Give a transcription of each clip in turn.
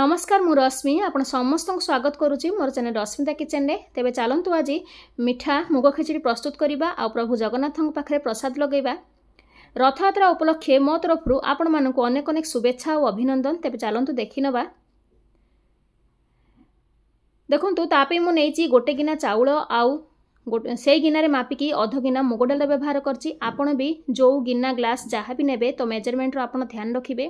নমস্কার মু রশ্মি আপনার সমস্ত স্বাগত করুছি মোর চ্যানেল রশ্মিতা কিচেনে তেবে চালু আজ মিঠা মুগ খিচিড়ি প্রস্তুত করা প্রভু জগন্নাথ পাখে প্রসাদ লগাইবা রথযাত্রা উপলক্ষে মো তরফ আপনার অনেক অনেক শুভেচ্ছা ও অভিনন্দন তেবে চালু দেখি নেবা দেখুন তাপে মুছি গোটে গিনা চাউল আউ সেই গিনার মাপিকি অধ গিনা মুগ ডাল ব্যবহার করছি আপনার বি যে গিনা গ্লাস যা বি নেবে তো মেজরমেন্টর আপনার ধ্যান রাখবে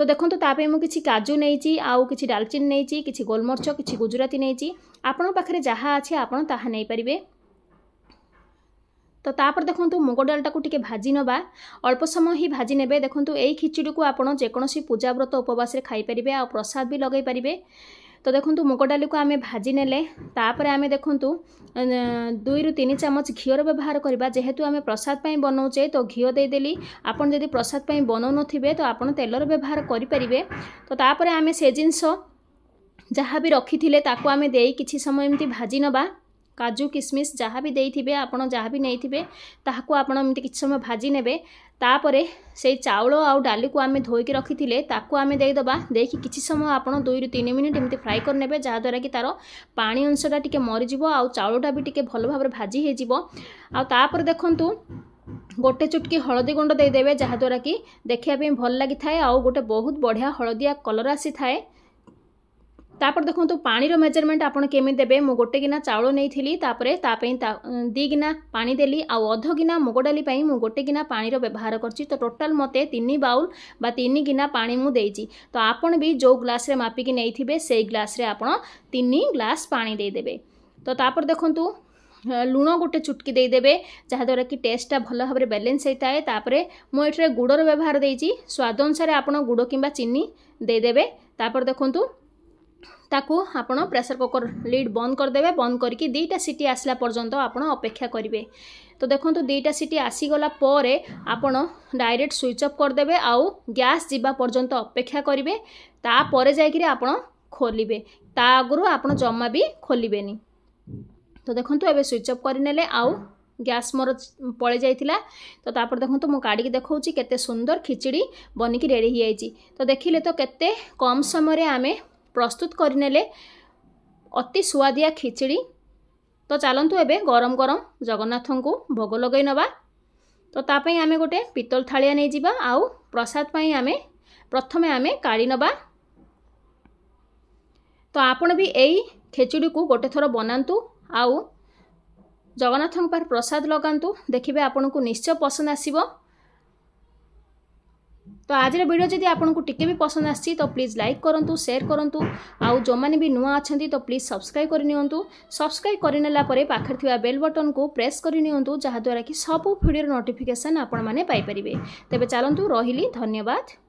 ତ ଦେଖନ୍ତୁ ତା ପାଇଁ ମୁଁ କିଛି କାଜୁ ନେଇଛି ଆଉ କିଛି ଡାଲଚିନି ନେଇଛି କିଛି ଗୋଲମରିଚ କିଛି ଗୁଜୁରାତି ନେଇଛି ଆପଣଙ୍କ ପାଖରେ ଯାହା ଅଛି ଆପଣ ତାହା ନେଇପାରିବେ ତ ତାପରେ ଦେଖନ୍ତୁ ମୁଗ ଡାଲଟାକୁ ଟିକେ ଭାଜି ନେବା ଅଳ୍ପ ସମୟ ହିଁ ଭାଜି ନେବେ ଦେଖନ୍ତୁ ଏଇ ଖିଚୁଡ଼ିକୁ ଆପଣ ଯେକୌଣସି ପୂଜାବ୍ରତ ଉପବାସରେ ଖାଇପାରିବେ ଆଉ ପ୍ରସାଦ ବି ଲଗାଇ ପାରିବେ তো দেখুন মুগ ডালিକୁ ଆମେ ଭାଜି ନେଲେ ତାପରେ ଆମେ ଦେଖନ୍ତୁ ଦୁଇରୁ ତିନି ଚାମଚ ଘିଅର ବ୍ୟବହାର କରିବା ଯେହେତୁ ଆମେ ପ୍ରସାଦ ପାଇଁ ବନାଉଛେ ତ ଘିଅ ଦେଇଦେଲି ଆପଣ ଯଦି ପ୍ରସାଦ ପାଇଁ ବନାଉନଥିବେ ତ ଆପଣ ତେଲର ବ୍ୟବହାର କରିପାରିବେ ତ ତାପରେ ଆମେ ସେ ଜିନିଷ ଯାହା ବି ରଖିଥିଲେ ତାକୁ ଆମେ ଦେଇ କିଛି ସମୟ ଏମିତି ଭାଜି ନେବା কাজু কিশমিশ ଯାହା ବି ଦେଇଥିବେ ଆପଣ ଯାହା ବି ନେଇଥିବେ ତାହାକୁ ଆପଣ ଏମିତି କିଛି ସମୟ ଭାଜି ନେବେ ତାପରେ ସେଇ ଚାଉଳ ଆଉ ଡାଲିକୁ ଆମେ ଧୋଇକି ରଖିଥିଲେ ତାକୁ ଆମେ ଦେଇଦେବା ଦେଇକି କିଛି ସମୟ ଆପଣ ଦୁଇରୁ ତିନି ମିନିଟ୍ ଏମିତି ଫ୍ରାଏ କରିନେବେ ଯାହାଦ୍ୱାରା କି ତା'ର ପାଣି ଅଂଶଟା ଟିକେ ମରିଯିବ ଆଉ ଚାଉଳଟା ବି ଟିକେ ଭଲ ଭାବରେ ଭାଜି ହେଇଯିବ ଆଉ ତାପରେ ଦେଖନ୍ତୁ ଗୋଟେ ଚୁଟକି ହଳଦୀ ଗୁଣ୍ଡ ଦେଇଦେବେ ଯାହାଦ୍ୱାରା କି ଦେଖିବା ପାଇଁ ଭଲ ଲାଗିଥାଏ ଆଉ ଗୋଟେ ବହୁତ ବଢ଼ିଆ ହଳଦିଆ କଲର୍ ଆସିଥାଏ তাপরে দেখুন পাঁর মেজরমেন্ট আপনার কেমি দেবে মু গোটে গিনা চাউল নিয়ে তাপরে তাপে দুই গিনা পা দেলি আধ গিনা মুগ ডালি মু গোটে গিনা পাঁর ব্যবহার করছি তো টোটাল মতো তিন বাউল বা তিন গিনা পা মু দিয়েছি তো আপনার বি যে গ্লাসে মাপিকি নিয়ে সেই গ্লাসে আপনার তিন গ্লাস পা দিয়ে তো তাপরে দেখুন ଲୁଣ ଗୋଟେ ଚୁଟକି ଦେଇଦେବେ ଯାହାଦ୍ୱାରା କି ଟେଷ୍ଟଟା ଭଲ ব্যালেন্স হয়ে থাকে তাপরে মু এটার ଗୁଡ଼ର ব্যবহার দিয়েছি স্বাদ অনুসারে আপনার গুড় কিংবা চিনি ଦେଇଦେବେ ତାପରେ দেখুন ତାକୁ ଆପଣ ପ୍ରେସର କୁକର ଲିଡ୍ ବନ୍ଦ କରିଦେବେ ବନ୍ଦ କରିକି ଦୁଇଟା ସିଟି ଆସିଲା ପର୍ଯ୍ୟନ୍ତ ଆପଣ ଅପେକ୍ଷା କରିବେ ତ ଦେଖନ୍ତୁ ଦୁଇଟା ସିଟି ଆସିଗଲା ପରେ ଆପଣ ଡାଇରେକ୍ଟ ସୁଇଚ୍ ଅଫ୍ କରିଦେବେ ଆଉ ଗ୍ୟାସ୍ ଯିବା ପର୍ଯ୍ୟନ୍ତ ଅପେକ୍ଷା କରିବେ ତାପରେ ଯାଇକିରି ଆପଣ ଖୋଲିବେ ତା ଆଗରୁ ଆପଣ ଜମା ବି ଖୋଲିବେନି ତ ଦେଖନ୍ତୁ ଏବେ ସୁଇଚ୍ ଅଫ୍ କରିନେଲେ ଆଉ ଗ୍ୟାସ୍ ମୋର ପଳେଇ ଯାଇଥିଲା ତ ତାପରେ ଦେଖନ୍ତୁ ମୁଁ କାଢ଼ିକି ଦେଖାଉଛି କେତେ ସୁନ୍ଦର ଖିଚିଡ଼ି ବନିକି ରେଡ଼ି ହେଇଯାଇଛି ତ ଦେଖିଲେ ତ କେତେ କମ୍ ସମୟରେ ଆମେ প্রস্তুত করে নেলে অতি সুয়াদিয়া খিচিড়ি তো চালু এবে গরম গরম জগন্নাথ ভোগ লগাই নেবা তো তাপাই আমি গোটে পিতল থাড়িয়া নিয়ে যা আউ প্রসাদ পাই আমি প্রথমে আমি কাড়ি নেবা তো আপন বি এই ଖେଚୁଡ଼ିକୁ ଗୋଟେ ଥର ବନାନ୍ତୁ ଆଉ ଜଗନ୍ନାଥଙ୍କ ପାଖରେ ପ୍ରସାଦ ଲଗାନ୍ତୁ ଦେଖିବେ ଆପଣଙ୍କୁ ନିଶ୍ଚୟ ପସନ୍ଦ ଆସିବ ତ ଆଜିର ଭିଡ଼ିଓ ଯଦି ଆପଣଙ୍କୁ ଟିକେ ବି ପସନ୍ଦ ଆସିଛି ତ ପ୍ଲିଜ୍ ଲାଇକ୍ କରନ୍ତୁ ସେୟାର କରନ୍ତୁ ଆଉ ଯେଉଁମାନେ ବି ନୂଆ ଅଛନ୍ତି ତ ପ୍ଲିଜ୍ ସବସ୍କ୍ରାଇବ୍ କରିନିଅନ୍ତୁ ସବସ୍କ୍ରାଇବ୍ କରିନେଲା ପରେ ପାଖରେ ଥିବା ବେଲ୍ ବଟନ୍କୁ ପ୍ରେସ୍ କରିନିଅନ୍ତୁ ଯାହାଦ୍ୱାରା କି ସବୁ ଭିଡ଼ିଓର ନୋଟିଫିକେସନ୍ ଆପଣମାନେ ପାଇପାରିବେ ତେବେ ଚାଲନ୍ତୁ ରହିଲି ଧନ୍ୟବାଦ